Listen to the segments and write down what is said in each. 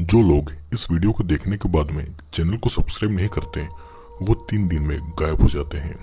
जो लोग इस वीडियो को देखने के बाद में चैनल को सब्सक्राइब नहीं करते वो तीन दिन में गायब हो जाते हैं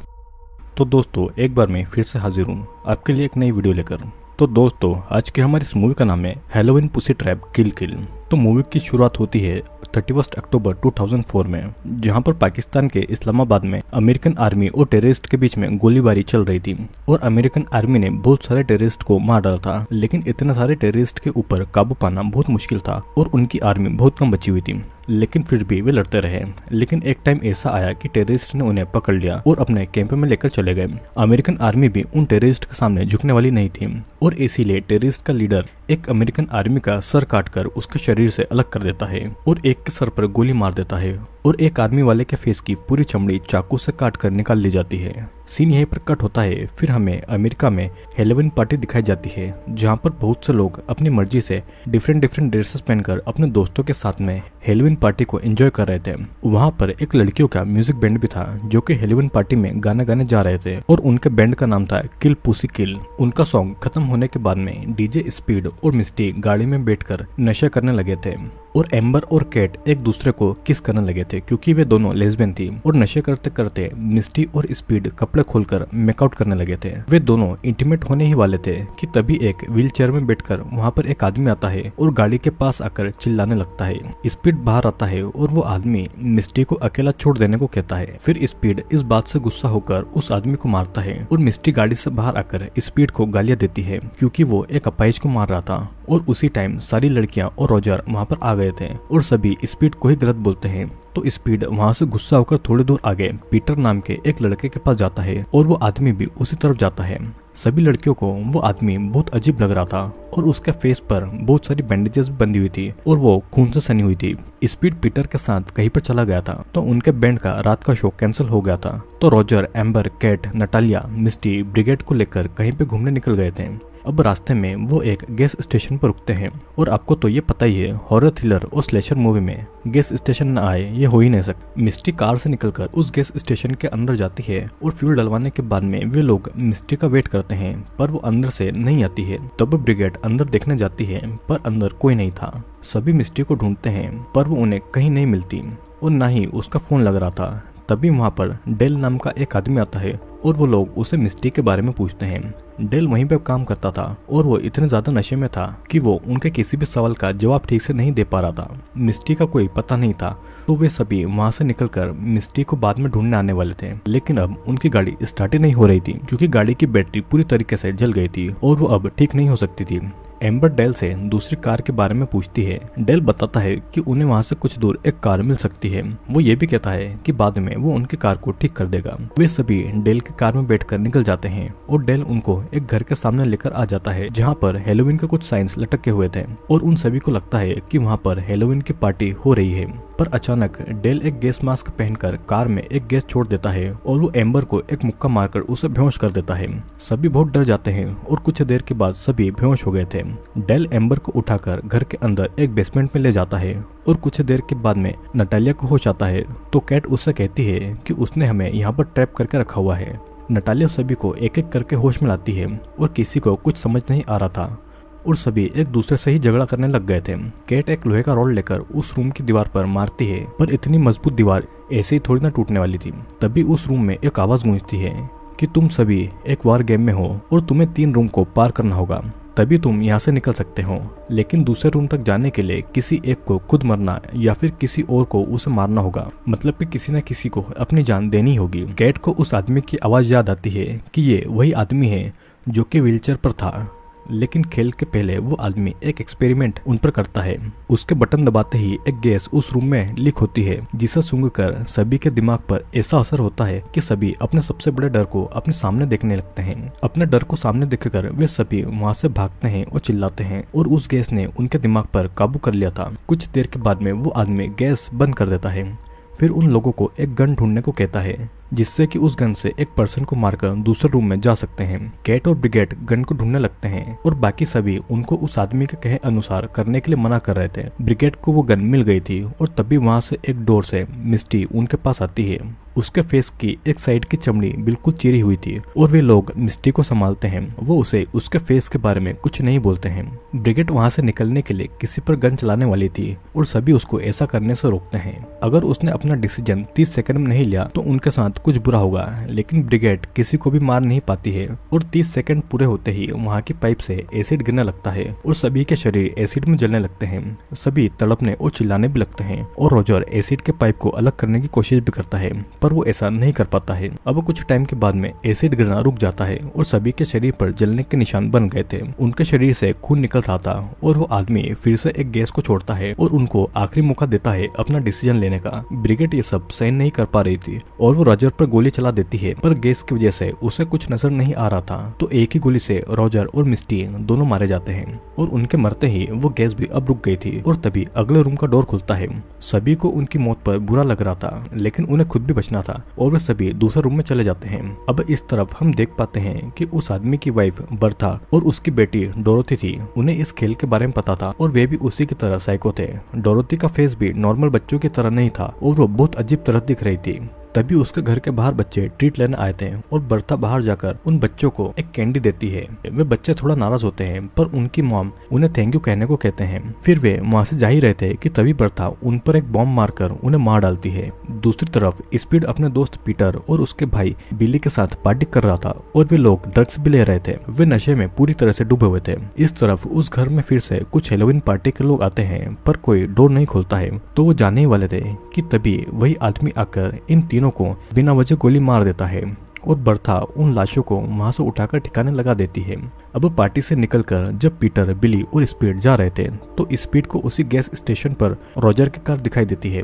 तो दोस्तों एक बार मैं फिर से हाजिर हूँ आपके लिए एक नई वीडियो लेकर तो दोस्तों आज के हमारे इस मूवी का नाम है Halloween pussy trap kill kill तो मूवी की शुरुआत होती है थर्टी अक्टूबर 2004 में जहां पर पाकिस्तान के इस्लामाबाद में अमेरिकन आर्मी और टेररिस्ट के बीच में गोलीबारी चल रही थी और अमेरिकन आर्मी ने बहुत सारे टेररिस्ट को मार डाला था लेकिन इतने सारे टेररिस्ट के ऊपर काबू पाना बहुत मुश्किल था और उनकी आर्मी बहुत कम बची हुई थी लेकिन फिर भी वे लड़ते रहे लेकिन एक टाइम ऐसा आया कि टेररिस्ट ने उन्हें पकड़ लिया और अपने कैंप में लेकर चले गए अमेरिकन आर्मी भी उन टेररिस्ट के सामने झुकने वाली नहीं थी और इसीलिए टेररिस्ट का लीडर एक अमेरिकन आर्मी का सर काटकर उसके शरीर से अलग कर देता है और एक के सर पर गोली मार देता है और एक आर्मी वाले के फेस की पूरी चमड़ी चाकू से काट कर निकाल ली जाती है सीन यहीं पर कट होता है फिर हमें अमेरिका में हेलोविन पार्टी दिखाई जाती है जहाँ पर बहुत से लोग अपनी मर्जी से डिफरेंट डिफरेंट ड्रेसेस पहनकर अपने दोस्तों के साथ में हेलोविन पार्टी को एंजॉय कर रहे थे वहाँ पर एक लड़कियों का म्यूजिक बैंड भी था जो कि हेलोविन पार्टी में गाना गाने जा रहे थे और उनके बैंड का नाम था किल पुसी किल उनका सॉन्ग खत्म होने के बाद में डीजे स्पीड और मिस्टी गाड़ी में बैठ नशा करने लगे थे और एम्बर और केट एक दूसरे को किस करने लगे थे क्योंकि वे दोनों लेस्बियन थी और नशे करते करते मिस्टी और स्पीड कपड़े खोलकर मेकआउट करने लगे थे वे दोनों इंटीमेट होने ही वाले थे कि तभी एक व्हील में बैठकर वहाँ पर एक आदमी आता है और गाड़ी के पास आकर चिल्लाने लगता है स्पीड बाहर आता है और वो आदमी मिस्टी को अकेला छोड़ देने को कहता है फिर स्पीड इस बात से गुस्सा होकर उस आदमी को मारता है और मिस्टी गाड़ी से बाहर आकर स्पीड को गालियां देती है क्योंकि वो एक अपाइज को मार रहा था और उसी टाइम सारी लड़कियां और रोजर वहाँ पर आ गए गए थे और सभी स्पीड को ही गलत बोलते हैं तो स्पीड वहाँ से गुस्सा होकर थोड़ी दूर आगे पीटर नाम के एक लड़के के पास जाता है और वो आदमी भी उसी तरफ जाता है सभी लड़कियों को वो आदमी बहुत अजीब लग रहा था और उसके फेस पर बहुत सारी बैंडेजेस बंधी हुई थी और वो खून से सनी हुई थी स्पीड पीटर के साथ कहीं पर चला गया था तो उनके बैंड का रात का शो कैंसिल हो गया था तो Roger Amber Kat Natalia Misty Brigid को लेकर कहीं पे घूमने निकल गए थे अब रास्ते में वो एक गैस स्टेशन पर रुकते हैं और आपको तो ये पता ही है हॉरर थ्रिलर और स्लेशर मूवी में गैस स्टेशन न आए ये हो ही नहीं सकता मिस्टी कार से निकलकर उस गैस स्टेशन के अंदर जाती है और फ्यूल डलवाने के बाद में वे लोग मिस्टी का वेट करते हैं पर वो अंदर से नहीं आती है तब ब्रिगेड अंदर देखने जाती है पर अंदर कोई नहीं था सभी मिस्टी को ढूंढते हैं पर वो उन्हें कहीं नहीं मिलती और ना ही उसका फोन लग रहा था तभी वहाँ पर डेल नाम का एक आदमी आता है और वो लोग उसे मिस्टी के बारे में पूछते हैं डेल वहीं पे काम करता था और वो इतने ज्यादा नशे में था कि वो उनके किसी भी सवाल का जवाब ठीक से नहीं दे पा रहा था मिस्टी का कोई पता नहीं था तो वे सभी वहां से निकलकर मिस्टी को बाद में ढूंढने आने वाले थे लेकिन अब उनकी गाड़ी स्टार्ट नहीं हो रही थी क्योंकि गाड़ी की बैटरी पूरी तरीके से जल गई थी और वो अब ठीक नहीं हो सकती थी एम्बर डेल से दूसरी कार के बारे में पूछती है डेल बताता है कि उन्हें वहाँ से कुछ दूर एक कार मिल सकती है वो ये भी कहता है कि बाद में वो उनकी कार को ठीक कर देगा वे सभी डेल की कार में बैठकर निकल जाते हैं और डेल उनको एक घर के सामने लेकर आ जाता है जहाँ पर हेलोविन के कुछ साइंस लटके हुए थे और उन सभी को लगता है की वहाँ पर हेलोविन की पार्टी हो रही है पर अचानक डेल एक गैस मास्क पहनकर कार में एक गैस छोड़ देता है और वो एम्बर को एक मुक्का मारकर उसे बेहोश कर देता है सभी बहुत डर जाते हैं और कुछ देर के बाद सभी बेहोश हो गए थे डेल एम्बर को उठाकर घर के अंदर एक बेसमेंट में ले जाता है और कुछ देर के बाद में नटालिया को होश आता है तो कैट उससे कहती है की उसने हमें यहाँ पर ट्रैप करके रखा हुआ है नटालिया सभी को एक एक करके होश में लाती है और किसी को कुछ समझ नहीं आ रहा था और सभी एक दूसरे से ही झगड़ा करने लग गए थे केट एक लोहे का रोल लेकर उस रूम की दीवार पर मारती है पर इतनी मजबूत दीवार ऐसे ही थोड़ी ना टूटने वाली थी तभी उस रूम में एक आवाज गूंजती है कि तुम सभी एक वार गेम में हो और तुम्हें तीन रूम को पार करना होगा तभी तुम यहाँ से निकल सकते हो लेकिन दूसरे रूम तक जाने के लिए किसी एक को खुद मरना या फिर किसी और को उसे मारना होगा मतलब कि किसी न किसी को अपनी जान देनी होगी कैट को उस आदमी की आवाज याद आती है कि ये वही आदमी है जो कि व्हीलचेयर पर था लेकिन खेल के पहले वो आदमी एक एक्सपेरिमेंट उन पर करता है उसके बटन दबाते ही एक गैस उस रूम में लीक होती है जिसे सूंघ कर सभी के दिमाग पर ऐसा असर होता है कि सभी अपने सबसे बड़े डर को अपने सामने देखने लगते हैं अपने डर को सामने देखकर वे सभी वहाँ से भागते हैं और चिल्लाते हैं और उस गैस ने उनके दिमाग पर काबू कर लिया था कुछ देर के बाद में वो आदमी गैस बंद कर देता है फिर उन लोगों को एक गन ढूंढने को कहता है जिससे कि उस गन से एक पर्सन को मारकर दूसरे रूम में जा सकते हैं कैट और ब्रिगेड गन को ढूंढने लगते हैं और बाकी सभी उनको उस आदमी के कहे अनुसार करने के लिए मना कर रहे थे ब्रिगेड को वो गन मिल गई थी और तभी वहाँ से एक डोर से मिस्टी उनके पास आती है उसके फेस की एक साइड की चमड़ी बिल्कुल चिरी हुई थी और वे लोग मिस्टी को संभालते हैं वो उसे उसके फेस के बारे में कुछ नहीं बोलते हैं ब्रिगेड वहाँ से निकलने के लिए किसी पर गन चलाने वाली थी और सभी उसको ऐसा करने से रोकते हैं अगर उसने अपना डिसीजन तीस सेकंड में नहीं लिया तो उनके साथ कुछ बुरा होगा लेकिन ब्रिगेड किसी को भी मार नहीं पाती है और तीस सेकंड पूरे होते ही वहाँ की पाइप से एसिड गिरने लगता है और सभी के शरीर एसिड में जलने लगते है सभी तड़पने और चिल्लाने भी लगते है और रोजर एसिड के पाइप को अलग करने की कोशिश भी करता है पर वो ऐसा नहीं कर पाता है अब कुछ टाइम के बाद में एसिड गिरना रुक जाता है और सभी के शरीर पर जलने के निशान बन गए थे उनके शरीर से खून निकल रहा था और वो आदमी फिर से एक गैस को छोड़ता है और उनको आखिरी मौका देता है अपना डिसीजन लेने का ब्रिगेड ये सब सहन नहीं कर पा रही थी और वो रॉजर पर गोली चला देती है पर गैस की वजह से उसे कुछ नजर नहीं आ रहा था तो एक ही गोली से रॉजर और मिस्टी दोनों मारे जाते हैं और उनके मरते ही वो गैस भी अब रुक गई थी और तभी अगले रूम का डोर खुलता है सभी को उनकी मौत पर बुरा लग रहा था लेकिन उन्हें खुद भी बचना पूछना था और वे सभी दूसरे रूम में चले जाते हैं अब इस तरफ हम देख पाते हैं कि उस आदमी की वाइफ बर्था और उसकी बेटी डोरोथी थी उन्हें इस खेल के बारे में पता था और वे भी उसी की तरह साइको थे डोरोथी का फेस भी नॉर्मल बच्चों की तरह नहीं था और वो बहुत अजीब तरह दिख रही थी तभी उसके घर के बाहर बच्चे ट्रीट लेने आए थे और बर्था बाहर जाकर उन बच्चों को एक कैंडी देती है वे बच्चे थोड़ा नाराज होते हैं पर उनकी मॉम उन्हें थैंक यू कहने को कहते हैं फिर वे वहाँ से जा ही रहे थे कि तभी बर्था उन पर एक बॉम्ब मारकर उन्हें मार डालती है दूसरी तरफ स्पीड अपने दोस्त पीटर और उसके भाई बिली के साथ पार्टी कर रहा था और वे लोग ड्रग्स भी ले रहे थे वे नशे में पूरी तरह से डूबे हुए थे इस तरफ उस घर में फिर से कुछ हेलोविन पार्टी के लोग आते हैं पर कोई डोर नहीं खोलता है तो वो जाने ही वाले थे की तभी वही आदमी आकर इन तीनों तीनों को बिना वजह गोली मार देता है और बर्था उन लाशों को वहां से उठाकर ठिकाने लगा देती है अब पार्टी से निकलकर जब पीटर बिली और स्पीड जा रहे थे तो स्पीड को उसी गैस स्टेशन पर रॉजर की कार दिखाई देती है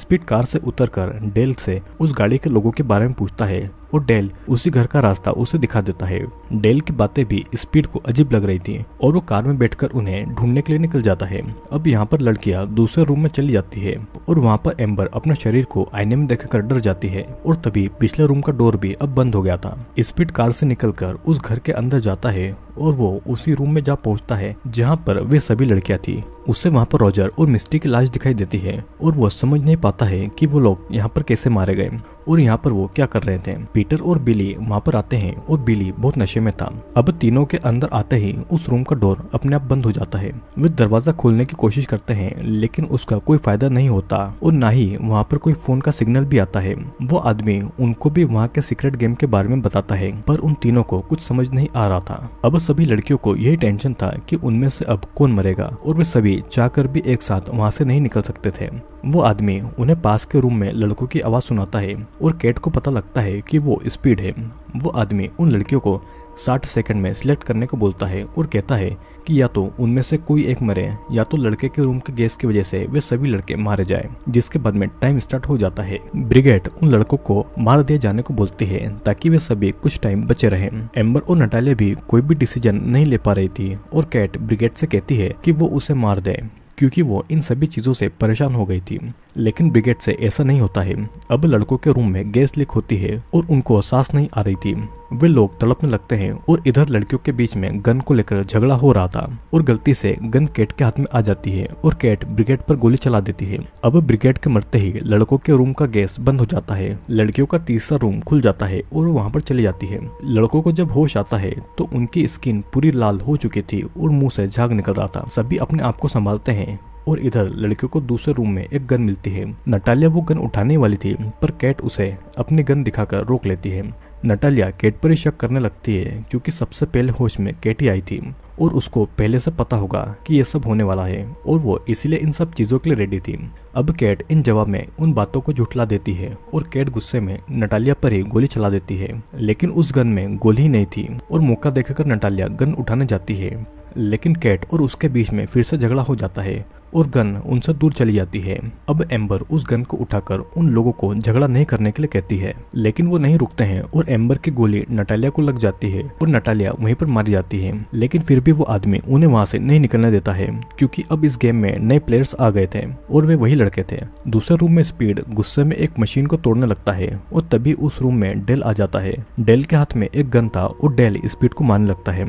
स्पीड कार से उतरकर डेल से उस गाड़ी के लोगों के बारे में पूछता है और डेल उसी घर का रास्ता उसे दिखा देता है डेल की बातें भी स्पीड को अजीब लग रही थी और वो कार में बैठकर उन्हें ढूंढने के लिए निकल जाता है अब यहाँ पर लड़कियाँ दूसरे रूम में चली जाती है और वहाँ पर एम्बर अपने शरीर को आईने में देख डर जाती है और तभी पिछले रूम का डोर भी अब बंद हो गया था स्पीड कार से निकल उस घर के अंदर जाता है और वो उसी रूम में जा पहुंचता है जहाँ पर वे सभी लड़कियां थी उसे वहाँ पर रॉजर और मिस्टी की लाश दिखाई देती है और वो समझ नहीं पाता है कि वो लोग यहाँ पर कैसे मारे गए और यहाँ पर वो क्या कर रहे थे पीटर और बिली वहाँ पर आते हैं और बिली बहुत नशे में था अब तीनों के अंदर आते ही उस रूम का डोर अपने आप बंद हो जाता है वे दरवाजा खोलने की कोशिश करते हैं लेकिन उसका कोई फायदा नहीं होता और ना ही वहाँ पर कोई फोन का सिग्नल भी आता है वो आदमी उनको भी वहाँ के सीक्रेट गेम के बारे में बताता है पर उन तीनों को कुछ समझ नहीं आ रहा था अब सभी लड़कियों को यही टेंशन था कि उनमें से अब कौन मरेगा और वे सभी जाकर भी एक साथ वहाँ से नहीं निकल सकते थे वो आदमी उन्हें पास के रूम में लड़कों की आवाज सुनाता है और कैट को पता लगता है कि वो स्पीड है वो आदमी उन लड़कियों को साठ सेकंड में सिलेक्ट करने को बोलता है और कहता है कि या तो उनमें से कोई एक मरे या तो लड़के के रूम के गैस की वजह से वे सभी लड़के मारे जाए जिसके बाद में टाइम स्टार्ट हो जाता है ब्रिगेड उन लड़कों को मार दिए जाने को बोलती है ताकि वे सभी कुछ टाइम बचे रहे एम्बर और नटालिया भी कोई भी डिसीजन नहीं ले पा रही थी और कैट ब्रिगेड से कहती है की वो उसे मार दे क्योंकि वो इन सभी चीज़ों से परेशान हो गई थी लेकिन ब्रिगेड से ऐसा नहीं होता है अब लड़कों के रूम में गैस लीक होती है और उनको सांस नहीं आ रही थी वे लोग तड़पने लगते हैं और इधर लड़कियों के बीच में गन को लेकर झगड़ा हो रहा था और गलती से गन केट के हाथ में आ जाती है और केट ब्रिगेड पर गोली चला देती है अब ब्रिगेड के मरते ही लड़कों के रूम का गैस बंद हो जाता है लड़कियों का तीसरा रूम खुल जाता है और वहाँ पर चली जाती है लड़कों को जब होश आता है तो उनकी स्किन पूरी लाल हो चुकी थी और मुंह से झाग निकल रहा था सभी अपने आप को संभालते हैं और इधर लड़के को दूसरे रूम में एक गन मिलती है नटालिया वो गन उठाने वाली थी पर कैट उसे अपनी गन दिखाकर रोक लेती है नटालिया कैट पर ही शक करने लगती है क्योंकि सबसे पहले होश में कैटी आई थी और उसको पहले से पता होगा कि ये सब होने वाला है और वो इसीलिए इन सब चीज़ों के लिए रेडी थी अब कैट इन जवाब में उन बातों को झुठला देती है और कैट गुस्से में नटालिया पर ही गोली चला देती है लेकिन उस गन में गोली ही नहीं थी और मौका देखकर नटालिया गन उठाने जाती है लेकिन कैट और उसके बीच में फिर से झगड़ा हो जाता है और गन उनसे दूर चली जाती है अब एम्बर उस गन को उठाकर उन लोगों को झगड़ा नहीं करने के लिए कहती है लेकिन वो नहीं रुकते हैं और एम्बर की गोली नटालिया को लग जाती है और नटालिया वहीं पर मारी जाती है लेकिन फिर भी वो आदमी उन्हें वहां से नहीं निकलने देता है क्योंकि अब इस गेम में नए प्लेयर्स आ गए थे और वे वही लड़के थे दूसरे रूम में स्पीड गुस्से में एक मशीन को तोड़ने लगता है और तभी उस रूम में डेल आ जाता है डेल के हाथ में एक गन था और डेल स्पीड को मारने लगता है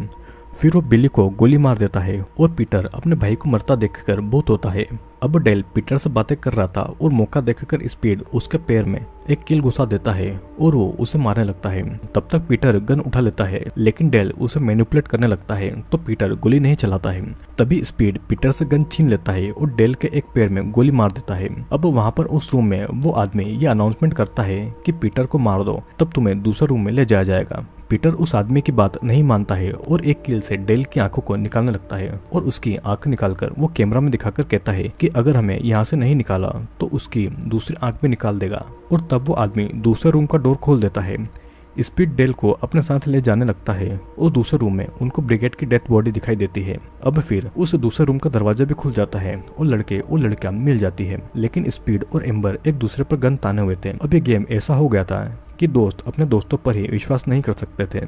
फिर वो बिल्ली को गोली मार देता है और पीटर अपने भाई को मरता देखकर बहुत होता है अब डेल पीटर से बातें कर रहा था और मौका देखकर स्पीड उसके पैर में एक किल घुसा देता है और वो उसे मारने लगता है तब तक पीटर गन उठा लेता है लेकिन डेल उसे मैनिपुलेट करने लगता है तो पीटर गोली नहीं चलाता है तभी स्पीड पीटर से गन छीन लेता है और डेल के एक पैर में गोली मार देता है अब वहाँ पर उस रूम में वो आदमी ये अनाउंसमेंट करता है की पीटर को मार दो तब तुम्हें दूसरे रूम में ले जाया जाएगा पीटर उस आदमी की बात नहीं मानता है और एक कील से डेल की आंखों को निकालने लगता है और उसकी आंख निकालकर वो कैमरा में दिखाकर कहता है कि अगर हमें यहाँ से नहीं निकाला तो उसकी दूसरी आंख भी निकाल देगा और तब वो आदमी दूसरे रूम का डोर खोल देता है स्पीड डेल को अपने साथ ले जाने लगता है और दूसरे रूम में उनको ब्रिगेड की डेथ बॉडी दिखाई देती है अब फिर उस दूसरे रूम का दरवाजा भी खुल जाता है और लड़के और लड़कियां मिल जाती है लेकिन स्पीड और एम्बर एक दूसरे पर गन ताने हुए थे अब ये गेम ऐसा हो गया था कि दोस्त अपने दोस्तों पर ही विश्वास नहीं कर सकते थे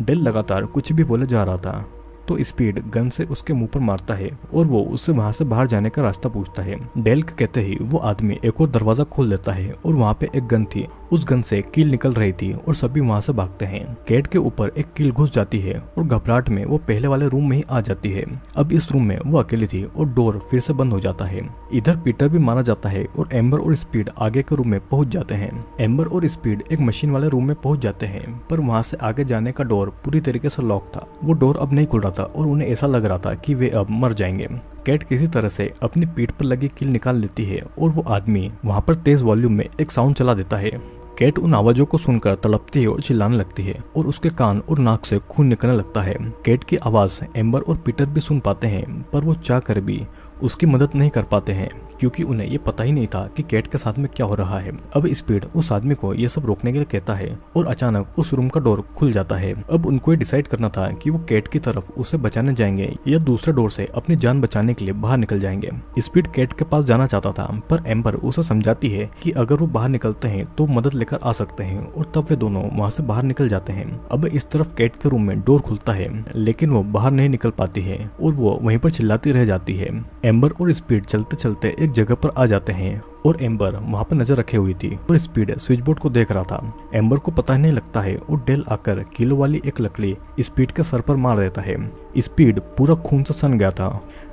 डेल लगातार कुछ भी बोले जा रहा था तो स्पीड गन से उसके मुंह पर मारता है और वो उससे वहां से बाहर जाने का रास्ता पूछता है डेल्क कहते ही वो आदमी एक और दरवाजा खोल देता है और वहाँ पे एक गन थी उस गन से कील निकल रही थी और सभी वहाँ से भागते हैं गेट के ऊपर एक कील घुस जाती है और घबराहट में वो पहले वाले रूम में ही आ जाती है अब इस रूम में वो अकेली थी और डोर फिर से बंद हो जाता है इधर पीटर भी मारा जाता है और एम्बर और स्पीड आगे के रूम में पहुंच जाते हैं एम्बर और स्पीड एक मशीन वाले रूम में पहुंच जाते हैं पर वहाँ से आगे जाने का डोर पूरी तरीके से लॉक था वो डोर अब नहीं खुल रहा था और उन्हें ऐसा लग रहा था कि वे अब मर जाएंगे कैट किसी तरह से अपनी पीठ पर लगी किल निकाल लेती है और वो आदमी वहां पर तेज वॉल्यूम में एक साउंड चला देता है कैट उन आवाजों को सुनकर तड़पती है और चिल्लाने लगती है और उसके कान और नाक से खून निकलने लगता है कैट की आवाज एम्बर और पीटर भी सुन पाते हैं पर वो चाह कर भी उसकी मदद नहीं कर पाते हैं क्योंकि उन्हें ये पता ही नहीं था कि कैट के साथ में क्या हो रहा है अब स्पीड उस आदमी को ये सब रोकने के लिए कहता है और अचानक उस रूम का डोर खुल जाता है अब उनको डिसाइड करना था कि वो कैट की तरफ उसे बचाने जाएंगे या दूसरे डोर से अपनी जान बचाने के लिए बाहर निकल जाएंगे स्पीड कैट के पास जाना चाहता था पर एम्बर उसे समझाती है की अगर वो बाहर निकलते हैं तो मदद लेकर आ सकते हैं और तब वे दोनों वहाँ से बाहर निकल जाते हैं अब इस तरफ कैट के रूम में डोर खुलता है लेकिन वो बाहर नहीं निकल पाती है और वो वहीं पर चिल्लाती रह जाती है एम्बर और स्पीड चलते चलते एक जगह पर आ जाते हैं और एम्बर वहाँ पर नजर रखे हुई थी और स्पीड स्विच बोर्ड को देख रहा था एम्बर को पता नहीं लगता है और डेल आकर किलो वाली एक लकड़ी स्पीड के सर पर मार देता है स्पीड पूरा खून से सन गया था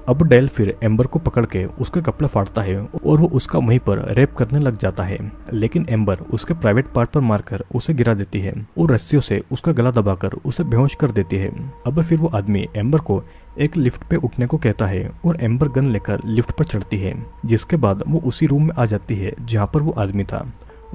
अब डेल फिर एम्बर को पकड़ के उसका कपड़ा फाड़ता है और वो उसका वहीं पर रेप करने लग जाता है लेकिन एम्बर उसके प्राइवेट पार्ट पर मारकर उसे गिरा देती है और रस्सियों से उसका गला दबाकर उसे बेहोश कर देती है अब फिर वो आदमी एम्बर को एक लिफ्ट पे उठने को कहता है और एम्बर गन लेकर लिफ्ट पर चढ़ती है जिसके बाद वो उसी रूम में आ जाती है जहाँ पर वो आदमी था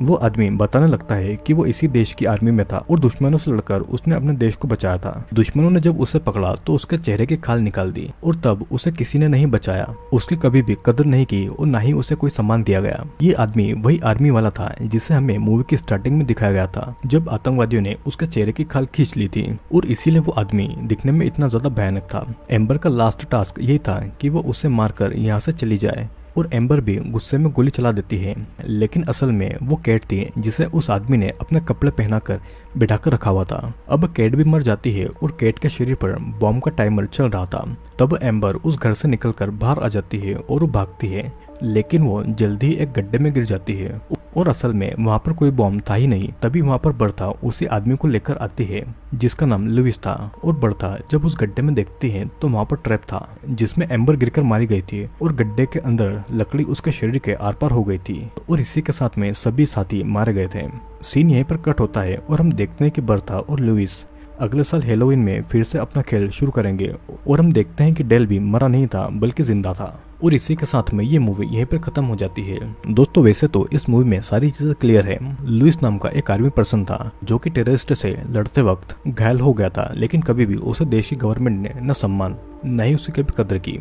वो आदमी बताने लगता है कि वो इसी देश की आर्मी में था और दुश्मनों से लड़कर उसने अपने देश को बचाया था दुश्मनों ने जब उसे पकड़ा तो उसके चेहरे की खाल निकाल दी और तब उसे किसी ने नहीं बचाया उसकी कभी भी कदर नहीं की और न ही उसे कोई सम्मान दिया गया ये आदमी वही आर्मी वाला था जिसे हमें मूवी की स्टार्टिंग में दिखाया गया था जब आतंकवादियों ने उसके चेहरे की खाल खींच ली थी और इसीलिए वो आदमी दिखने में इतना ज्यादा भयानक था एम्बर का लास्ट टास्क यही था की वो उसे मारकर यहाँ से चली जाए और एम्बर भी गुस्से में गोली चला देती है लेकिन असल में वो कैट थी जिसे उस आदमी ने अपने कपड़े पहनाकर बिठाकर रखा हुआ था अब कैट भी मर जाती है और कैट के शरीर पर बॉम्ब का टाइमर चल रहा था तब एम्बर उस घर से निकलकर बाहर आ जाती है और वो भागती है लेकिन वो जल्दी एक गड्ढे में गिर जाती है और असल में वहाँ पर कोई बॉम्ब था ही नहीं तभी वहाँ पर बर्था उसी आदमी को लेकर आती है जिसका नाम लुविस था और बर्था जब उस गड्ढे में देखती है तो वहाँ पर ट्रैप था जिसमें एम्बर गिरकर मारी गई थी और गड्ढे के अंदर लकड़ी उसके शरीर के आर पार हो गई थी और इसी के साथ में सभी साथी मारे गए थे सीन यहीं पर कट होता है और हम देखते हैं कि बर्था और लुइस अगले साल हेलोविन में फिर से अपना खेल शुरू करेंगे और हम देखते हैं कि डेल भी मरा नहीं था बल्कि जिंदा था और इसी के साथ में ये मूवी यहीं पर खत्म हो जाती है दोस्तों वैसे तो इस मूवी में सारी चीजें क्लियर है लुइस नाम का एक आर्मी पर्सन था जो की टेररिस्ट से लड़ते वक्त घायल हो गया था लेकिन कभी भी उसे देशी गवर्नमेंट ने न सम्मान न ही उसे कभी कदर की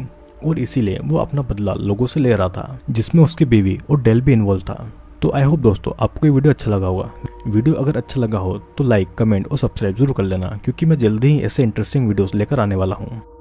और इसीलिए वो अपना बदला लोगों से ले रहा था जिसमें उसकी बीवी और डेल भी इन्वॉल्व था तो आई होप दोस्तों आपको ये वीडियो अच्छा लगा होगा वीडियो अगर अच्छा लगा हो तो लाइक कमेंट और सब्सक्राइब जरूर कर लेना क्योंकि मैं जल्दी ही ऐसे इंटरेस्टिंग वीडियोस लेकर आने वाला हूँ